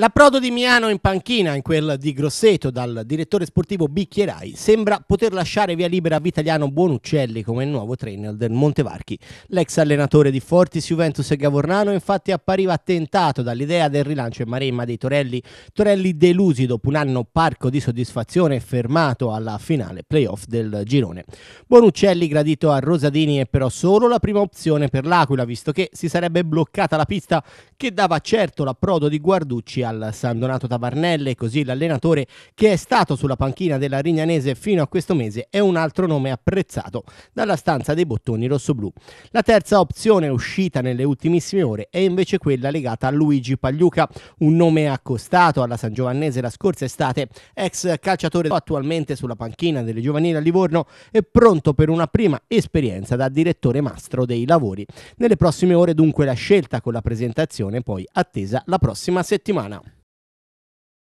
L'approdo di Miano in panchina in quel di Grosseto dal direttore sportivo Bicchierai sembra poter lasciare via libera a Vitaliano Buonuccelli come nuovo trainer del Montevarchi. L'ex allenatore di Fortis, Juventus e Gavornano infatti appariva tentato dall'idea del rilancio in maremma dei Torelli. Torelli delusi dopo un anno parco di soddisfazione fermato alla finale playoff del girone. Buonuccelli gradito a Rosadini è però solo la prima opzione per l'Aquila visto che si sarebbe bloccata la pista che dava certo l'approdo di Guarducci a al San Donato Tavarnelle, così l'allenatore che è stato sulla panchina della Rignanese fino a questo mese è un altro nome apprezzato dalla stanza dei bottoni rossoblù. La terza opzione uscita nelle ultimissime ore è invece quella legata a Luigi Pagliuca, un nome accostato alla San Giovannese la scorsa estate, ex calciatore attualmente sulla panchina delle giovanili a Livorno e pronto per una prima esperienza da direttore mastro dei lavori. Nelle prossime ore dunque la scelta con la presentazione poi attesa la prossima settimana.